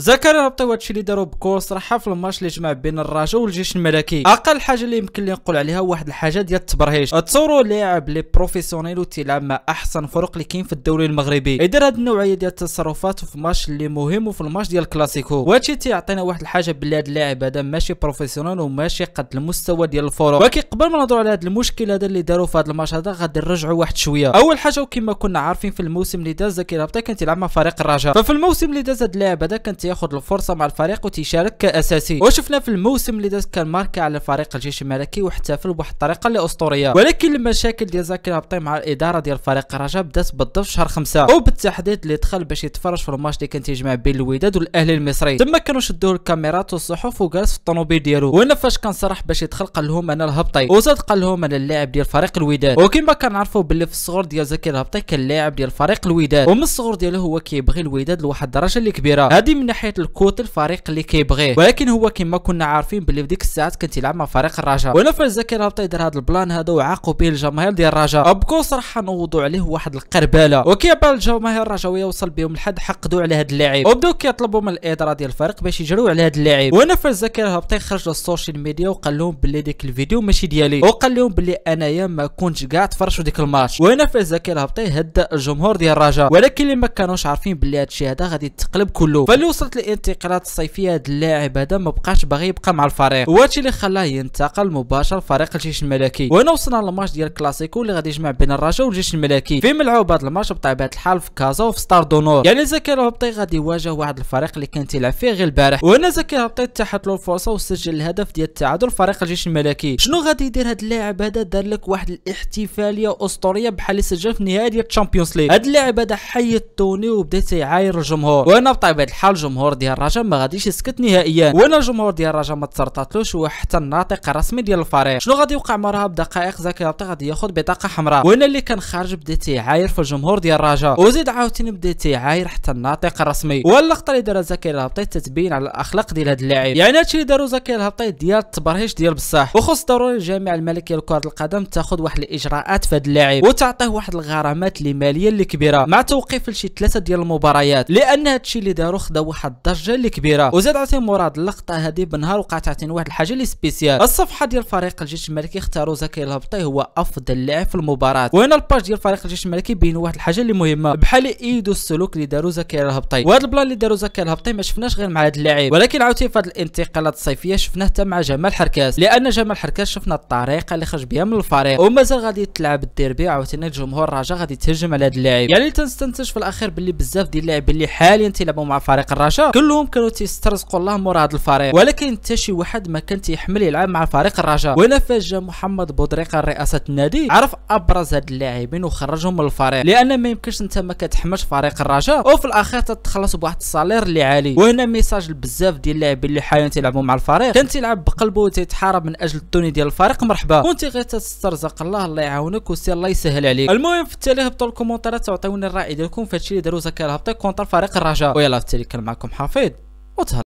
ذكر رابطة وهادشي اللي داروا بكورس صراحة في الماتش اللي جمع بين الرجاء والجيش الملكي اقل حاجه اللي يمكن لي نقول عليها واحد الحاجه ديال التبرهيج تصوروا لاعب لي بروفيسيونيل وتيلعب مع احسن فرق اللي كاين في الدوري المغربي يدير هاد النوعيه ديال التصرفات في ماتش اللي مهم وفي الماتش ديال الكلاسيكو وهادشي تيعطينا واحد الحاجه بلي هاد اللاعب هذا ماشي بروفيسيونيل وماشي قد المستوى ديال الفرق ولكن قبل ما نهضروا على هاد المشكل هذا اللي داروا في هاد الماتش هذا غادي نرجعوا واحد شويه اول حاجه وكما كنا عارفين في الموسم اللي داز كان تيلعب مع فريق الرجاء ففي الموسم اللي داز هاد اللاعب هذا كان ياخذ الفرصه مع الفريق وتشارك كاساسي وشفنا في الموسم اللي داز كان ماركه على فريق الجيش الملكي واحتفل بواحد الطريقه اللي اسطوريه ولكن المشاكل ديال زاكي الهبطي مع الاداره ديال فريق الرجاء بدات بالضبط شهر خمسة وبالتحديد اللي دخل باش يتفرج في الماتش اللي كان تيجمع بين الوداد والاهلي المصري تما كانوا شدوه الكاميرات والصحف وجلس في الطوموبيل ديالو وهنا فاش كان صرح باش يدخل قال لهم انا الهبطي وزاد قال لهم انا اللاعب ديال فريق الوداد وكما كنعرفوا باللي في الصغر ديال زكي الهبطي كان لاعب ديال فريق الوداد ومن الصغر ديالو هو كيبغي الوداد لواحد الدرجه اللي كبيره هذه من حيت الكوت الفريق اللي كيبغيه ولكن هو كما كنا عارفين باللي في ديك الساعات كان تيلعب مع فريق الرجاء ونفذ زكي الهبطي دار هذا البلان هذا وعاقوا به الجماهير ديال الرجاء ابكو صراحه نوضوا عليه واحد وكي وكيعبر الجماهير الرجاويه وصل بهم الحد حقدوا على هذا اللاعب وبداو كيطلبوا من الاداره ديال الفريق باش يجروا على هذا اللاعب ونفذ زكي الهبطي خرج للسوشيال ميديا وقال لهم باللي ديك الفيديو ماشي ديالي وقال لهم باللي انايا ما كنتش كاع تفرجوا ديك الماتش ونفذ زكي الهبطي هدى الجمهور ديال الرجاء ولكن اللي ما كانوش عارفين باللي هذا الشيء هذا غادي يتقلب كله فاللي وصلت الانتقالات الصيفيه هذا اللاعب هذا ما بقاش باغي يبقى مع الفريق وهادشي اللي خلاه ينتقل مباشر لفريق الجيش الملكي وهنا وصلنا للماتش ديال الكلاسيكو اللي غادي يجمع بين الرجاء والجيش الملكي في ملعب هذا الماتش بطبيعه الحال في كازا وفي ستار دونور يعني زكريا هبطي غادي يواجه واحد الفريق اللي كان تيلعب فيه غير البارح وهنا زكريا هبطي تحت له الفرصه وسجل الهدف ديال التعادل فريق الجيش الملكي شنو غادي يدير هذا اللاعب هذا دار لك واحد الاحتفاليه اسطوريه بحال اللي سجل في نهائي ديال الشامبيونز ليغ هذا اللاعب هذا حي التوني وبدا تيعاير الجمهور وهنا بطبيعه الحال الجمهور ديال الرجاء ما غاديش يسكت نهائيا وانا الجمهور ديال الرجاء ما تسرطاتلوش وحتى الناطق الرسمي ديال الفريق شنو غادي يوقع مرها بدقائق زكي رابطي غادي ياخذ بطاقه حمراء وانا اللي كان خارج بدا تيعاير في الجمهور ديال الرجاء وزيد عاوتاني بدا تيعاير حتى الناطق الرسمي واللقطه اللي دارها زكي الهبطي تتبين على الاخلاق ديال هذا اللاعب يعني هادشي اللي داروا زكي الهبطي ديال التبرهيش ديال بصح وخص ضروري الجامعه الملكيه لكره القدم تاخذ واحد الاجراءات في هذا اللاعب وتعطيه واحد الغرامات الماليه اللي كبيره مع توقيف لشي ثلاثه ديال المباريات لان هادشي اللي داروا خدا واحد واحد الضجه اللي كبيره وزاد عاوتاني مراد اللقطه هذه بنهار وقعت عطيني واحد الحاجه اللي سبيسيال الصفحه ديال فريق الجيش الملكي اختاروا زكي الهبطي هو افضل لاعب في المباراه وهنا الباج ديال فريق الجيش الملكي بين واحد الحاجه اللي مهمه بحال ايدو السلوك اللي داروا زكي الهبطي وهذا البلان اللي داروا زكي الهبطي ما شفناش غير مع هذا اللاعب ولكن عاوتاني في هذه الانتقالات الصيفيه شفناه حتى مع جمال حركاس لان جمال حركاس شفنا الطريقه اللي خرج بها من الفريق ومازال غادي تلعب الديربي عاوتاني الجمهور الرجاء غادي تهجم على هذا اللاعب يعني تنستنتج في الاخير باللي بزاف ديال اللاعبين اللي حاليا تيلعبوا مع فريق الرجاء 2012 كلهم كانوا تيسترزقوا الله مورا هذا الفريق ولكن حتى شي واحد ما كان تيحمل يلعب مع فريق الرجاء وهنا فاش جا محمد بودريقه رئاسه النادي عرف ابرز هاد اللاعبين وخرجهم من الفريق لان ما يمكنش انت ما كتحملش فريق الرجاء وفي الاخير تتخلص بواحد الصالير اللي عالي وهنا ميساج لبزاف ديال اللاعبين اللي حاليا تيلعبوا مع الفريق كان تيلعب بقلبه وتيتحارب من اجل التوني ديال الفريق مرحبا وانت غير تسترزق الله الله يعاونك وسير الله يسهل عليك المهم في التالي هبطوا الكومنتات تعطيوني الراي ديالكم في هادشي اللي داروا زكاه الهبطي كونتر فريق الرجاء ويلا في التالي كان معكم معكم حفيظ وتهلا